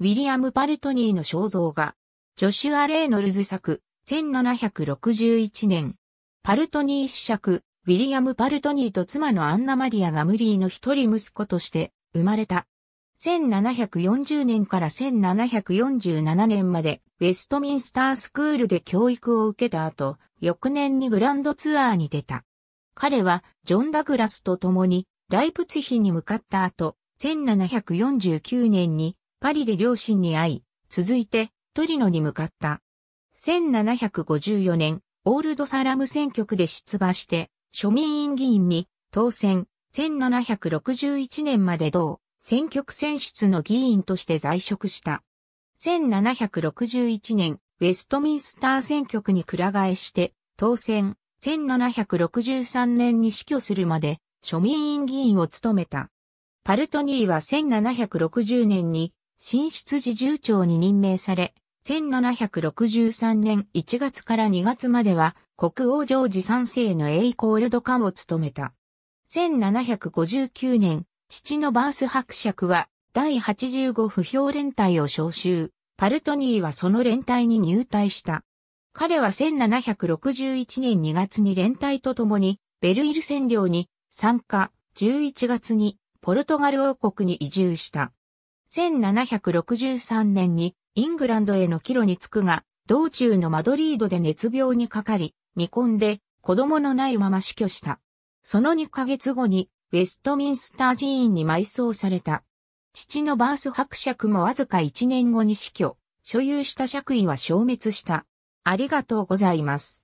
ウィリアム・パルトニーの肖像画、ジョシュア・レイノルズ作、1761年。パルトニー子爵、ウィリアム・パルトニーと妻のアンナ・マリア・ガムリーの一人息子として生まれた。1740年から1747年までウェストミンスタースクールで教育を受けた後、翌年にグランドツアーに出た。彼はジョン・ダグラスと共にライプツヒに向かった後、1749年にパリで両親に会い、続いてトリノに向かった。1754年、オールドサラム選挙区で出馬して、庶民院議員に当選、1761年まで同、選挙区選出の議員として在職した。1761年、ウェストミンスター選挙区にく替えして、当選、1763年に死去するまで、庶民院議員を務めた。パルトニーは1760年に新出寺重長に任命され、1763年1月から2月までは国王ジョージ3世のコールド官を務めた。1759年、父のバース伯爵は第85不評連隊を召集、パルトニーはその連隊に入隊した。彼は1761年2月に連隊と共にベルイル占領に参加、11月にポルトガル王国に移住した。1763年にイングランドへの帰路に着くが、道中のマドリードで熱病にかかり、未婚で子供のないまま死去した。その2ヶ月後に、ウェストミンスター寺院に埋葬された。父のバース伯爵もわずか1年後に死去、所有した爵位は消滅した。ありがとうございます。